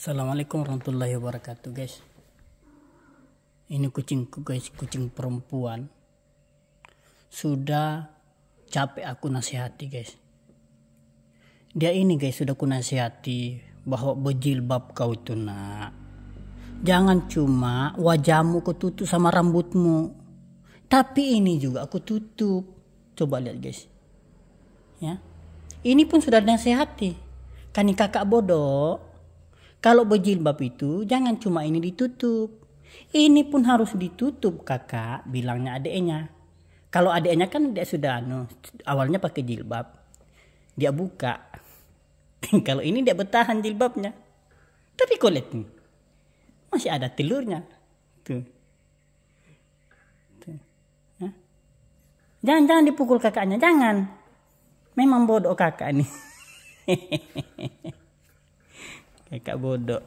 Assalamualaikum warahmatullahi wabarakatuh guys Ini kucingku guys Kucing perempuan Sudah Capek aku nasihati guys Dia ini guys Sudah aku nasihati Bahwa bab kau itu nak Jangan cuma Wajahmu ketutup tutup sama rambutmu Tapi ini juga aku tutup Coba lihat guys Ya ini pun sudah nasihati kan kakak bodoh kalau berjilbab itu jangan cuma ini ditutup. Ini pun harus ditutup kakak, bilangnya adeknya. Kalau adeknya kan dia sudah anu, awalnya pakai jilbab. Dia buka. Kalau ini dia bertahan jilbabnya. Tapi kulitnya nih, masih ada telurnya. Tuh. Jangan jangan dipukul kakaknya, jangan. Memang bodoh kakak nih. kakak bodoh